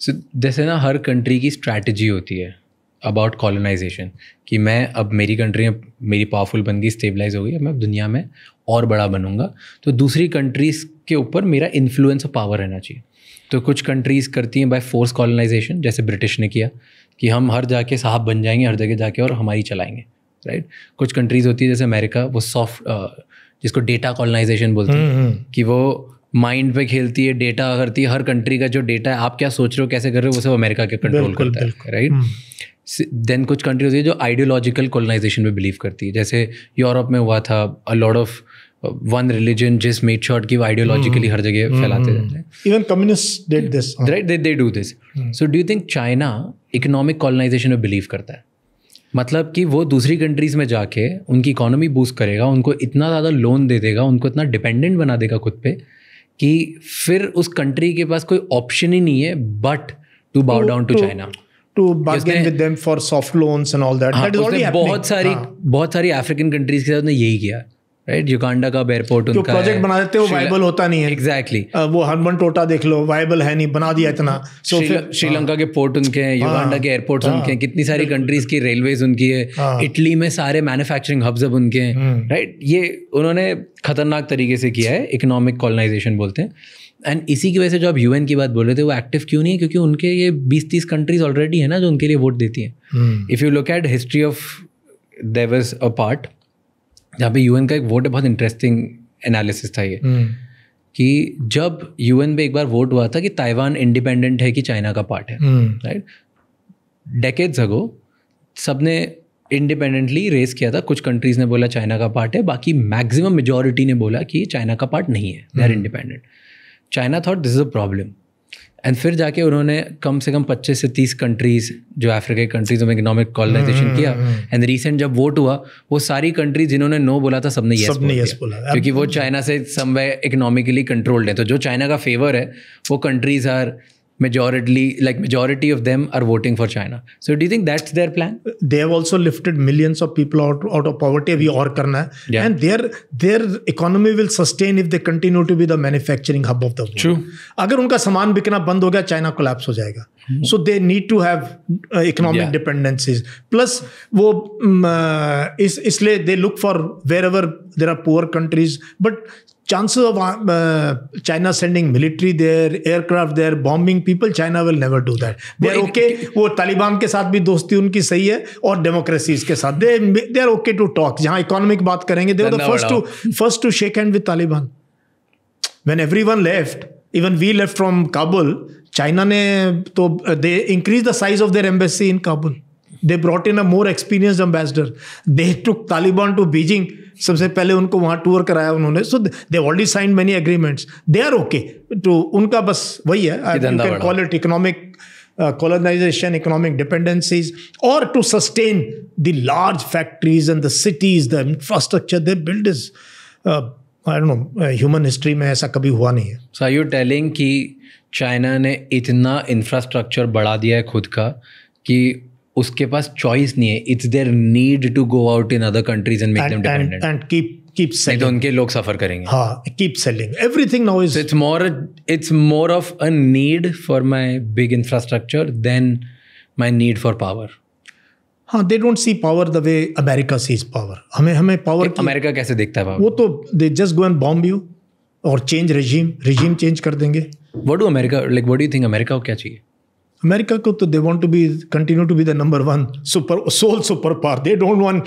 सो जैसे ना हर कंट्री की स्ट्रैटेजी होती है अबाउट कॉलोनाइजेशन कि मैं अब मेरी कंट्री में मेरी पावरफुल बन गई स्टेबलाइज हो गई अब मैं दुनिया में और बड़ा बनूंगा तो दूसरी कंट्रीज़ के ऊपर मेरा इन्फ्लुएंस और पावर रहना चाहिए तो कुछ कंट्रीज़ करती हैं बाय फोर्स कॉलोनाइजेशन जैसे ब्रिटिश ने किया कि हम हर जाके साहब बन जाएंगे हर जगह जाके और हमारी चलाएंगे राइट कुछ कंट्रीज़ होती है जैसे अमेरिका वो सॉफ्ट जिसको डेटा कॉलोनाइजेशन बोलते हैं हम्म, हम्म। कि वो माइंड पे खेलती है डेटा करती है हर कंट्री का जो डेटा है आप क्या सोच रहे हो कैसे कर रहे हो वो सब अमेरिका के कंट्रोल करता है राइट देन हम्म। कुछ कंट्री होती है जो आइडियोलॉजिकल कॉलोनाइजेशन में बिलीव करती है जैसे यूरोप में हुआ था a lot of one religion जिस मेड शॉर्ट की आइडियोलॉजिकली हर जगह हम्म, फैलाते हम्म। रहते हैं even communist they do this so do you think China economic colonisation में बिलीव करता है मतलब कि वो दूसरी कंट्रीज में जाके उनकी इकोनॉमी बूस्ट करेगा उनको इतना ज़्यादा लोन दे देगा उनको इतना डिपेंडेंट बना देगा खुद पे कि फिर उस कंट्री के पास कोई ऑप्शन ही नहीं है but to bow down to China बहुत सारी हाँ. बहुत सारी अफ्रीकन कंट्रीज के साथ ने यही किया राइट युगांडा का एयरपोर्ट उनका प्रोजेक्ट बना देते वो वाइबल होता नहीं है एग्जैक्टली exactly. वो हरमन टोटा देख लो वाइबल है नहीं बना दिया इतना so श्रीलंका हाँ। के पोर्ट उनके हैं युगांडा हाँ। के एयरपोर्ट उनके हैं हाँ। कितनी सारी कंट्रीज की रेलवेज उनकी है इटली में सारे मैन्युफैक्चरिंग हब्स अब उनके हैं राइट हम्म। ये उन्होंने खतरनाक तरीके से किया है इकोनॉमिक कॉलोनाइजेशन बोलते हैं एंड इसी की वजह से जो आप यूएन की बात बोल रहे थे वो एक्टिव क्यों नहीं है क्योंकि उनके ये बीस तीस कंट्रीज ऑलरेडी है ना जो उनके लिए वोट देती है if you look at history of they were a part जहाँ पे यूएन का एक वोट है बहुत इंटरेस्टिंग एनालिसिस था ये हम्म। कि जब यूएन पे एक बार वोट हुआ था कि ताइवान इंडिपेंडेंट है कि चाइना का पार्ट है राइट डेकेड्स अगो सब ने इंडिपेंडेंटली रेस किया था कुछ कंट्रीज ने बोला चाइना का पार्ट है बाकी मैक्सिमम मेजोरिटी ने बोला कि चाइना का पार्ट नहीं है they are independent China thought this is a problem and फिर जाके उन्होंने कम से कम 25 से 30 कंट्रीज़ जो अफ्रीका की कंट्रीज़ में इकोनॉमिक हम्म, कॉलोनाइजेशन किया एंड हम्म, रिसेंट हम्म। जब वोट हुआ वो सारी कंट्रीज जिन्होंने नो बोला था सबने यस सबने यस बोला क्योंकि वो चाइना से समवे इकोनॉमिकली कंट्रोल्ड है तो जो चाइना का फेवर है वो countries are majority like majority of them are voting for china so do you think that's their plan they have also lifted millions of people out, out of poverty we or karna Yeah. and their their economy will sustain if they continue to be the manufacturing hub of the world true agar unka saman bikna band ho gaya china collapse ho jayega mm-hmm. so they need to have uh, economic yeah. dependencies plus wo um, uh, is isliye they look for wherever there are poor countries but chances of uh, China sending military there, aircraft there, bombing people, China will never do that. They are okay. वो तालिबान के साथ भी दोस्ती उनकी सही है और democracies के साथ they they are okay to talk जहाँ इकोनॉमिक बात करेंगे they are the first to first to shake hand with Taliban when everyone left even we left from Kabul China ने तो they increase the size of their embassy in Kabul they brought in a more experience ambassador they took Taliban to Beijing सबसे पहले उनको वहाँ tour कराया उन्होंने so they already sign many agreements they are okay to उनका बस वही है call economic colonisation economic dependencies और to sustain the large factories and the cities the infrastructure they build is I know human history में ऐसा कभी हुआ नहीं है सो आई यू टेलिंग कि चाइना ने इतना इंफ्रास्ट्रक्चर बढ़ा दिया है खुद का कि उसके पास चॉइस नहीं है it's their need to go out in other countries and make them dependent and keep keep selling तो उनके लोग सफर करेंगे हां keep selling everything now is it's more it's more of a need for my big infrastructure than my need for power हाँ they don't see power the way America sees power हमें हमें power America कैसे देखता है power? वो तो they just go and bomb you और change regime regime change कर देंगे what do America like what do think America को क्या चाहिए अमेरिका को तो they want to be continue to be the number one super sole super power they don't want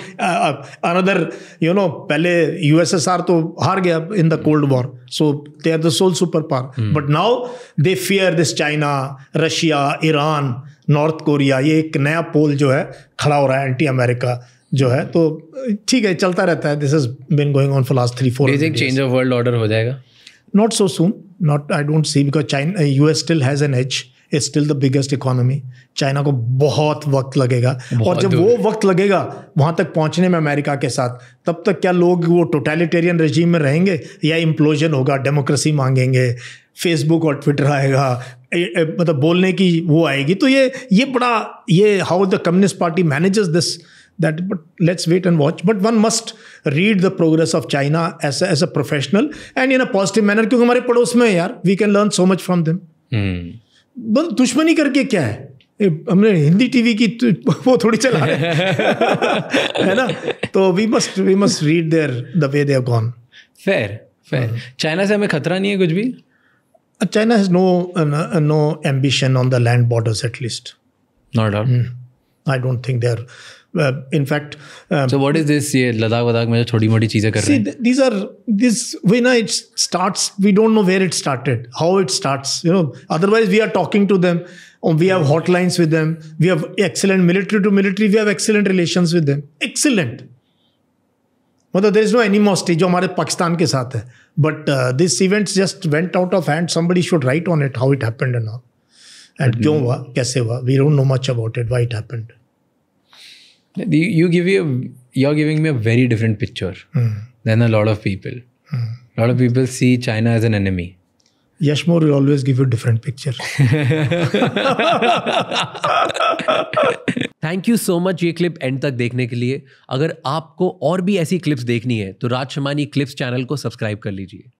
another you know पहले USSR तो हार गया in the cold war so they are the sole super power but now they fear this China Russia Iran North Korea ये एक नया पोल जो है खड़ा हो रहा है एंटी अमेरिका जो है तो ठीक है चलता रहता है this is been going on for three four change of world order हो जाएगा not so soon not I don't see because China U S still has an H is still the biggest economy China को बहुत वक्त लगेगा बहुत और जब वो वक्त लगेगा वहाँ तक पहुँचने में अमेरिका के साथ तब तक क्या लोग वो टोटेलिटेरियन रजीम में रहेंगे या इम्प्लोजन होगा डेमोक्रेसी मांगेंगे फेसबुक और ट्विटर आएगा मतलब बोलने की वो आएगी तो ये ये बड़ा ये how the communist party manages this that but let's wait and watch but one must read the progress of China as as a professional and in a positive manner क्योंकि हमारे पड़ोस में यार we can learn so much from from दुश्मनी करके क्या है हमने हिंदी टीवी की तो वो थोड़ी चला रहे है ना तो we must we must read their the way they're gone fair fair China से हमें खतरा नहीं है कुछ भी China has no no ambition on the land borders at least no not I don't think there in fact so what is this ये लद्दाख वदाख में छोटी मोटी चीज़ें कर रहे हैं दीज आर दिस वी ना it's starts we don't know where it started how it starts you know otherwise we are talking to them we have hotlines with them we have excellent military to military we have excellent relations with them excellent मतलब there is no एनिमोस्टी जो हमारे पाकिस्तान के साथ है but this events just went out of hand somebody should write on it how it happened and and क्यों हुआ कैसे हुआ we don't know much about it why it happened you give you a, you're giving me a very different picture mm. than a lot of people. Mm. A lot of people see China as an enemy. Yashmore will always give you a different picture. Thank you so much ये clip end तक देखने के लिए अगर आपको और भी ऐसी क्लिप्स देखनी है तो राजशमानी क्लिप्स चैनल को सब्सक्राइब कर लीजिए